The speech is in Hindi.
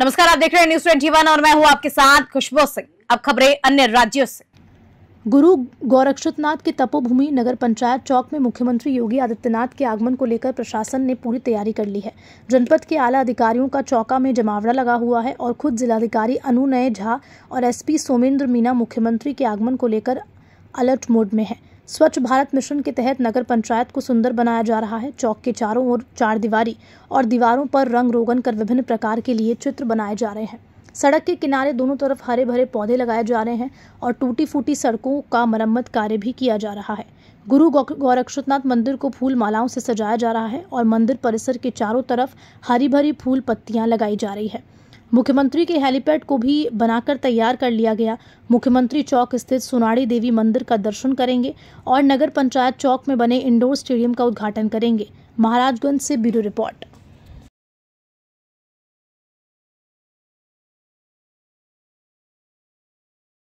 नमस्कार आप देख रहे हैं न्यूज ट्वेंटी वन और मैं हूं आपके साथ खुशबू सिंह अब खबरें अन्य राज्यों से गुरु गोरक्षनाथ की तपोभूमि नगर पंचायत चौक में मुख्यमंत्री योगी आदित्यनाथ के आगमन को लेकर प्रशासन ने पूरी तैयारी कर ली है जनपद के आला अधिकारियों का चौका में जमावड़ा लगा हुआ है और खुद जिलाधिकारी अनुनय झा और एसपी सोमेंद्र मीना मुख्यमंत्री के आगमन को लेकर अलर्ट मोड में है स्वच्छ भारत मिशन के तहत नगर पंचायत को सुंदर बनाया जा रहा है चौक के चारों ओर चार दीवारी और दीवारों पर रंग रोगन कर विभिन्न प्रकार के लिए चित्र बनाए जा रहे हैं सड़क के किनारे दोनों तरफ हरे भरे पौधे लगाए जा रहे हैं और टूटी फूटी सड़कों का मरम्मत कार्य भी किया जा रहा है गुरु गोरक्षनाथ मंदिर को फूल मालाओं से सजाया जा रहा है और मंदिर परिसर के चारों तरफ हरी भरी फूल पत्तियां लगाई जा रही है मुख्यमंत्री के हेलीपैड को भी बनाकर तैयार कर लिया गया मुख्यमंत्री चौक स्थित सोनाड़ी देवी मंदिर का दर्शन करेंगे और नगर पंचायत चौक में बने इंडोर स्टेडियम का उद्घाटन करेंगे महाराजगंज से ब्यूरो रिपोर्ट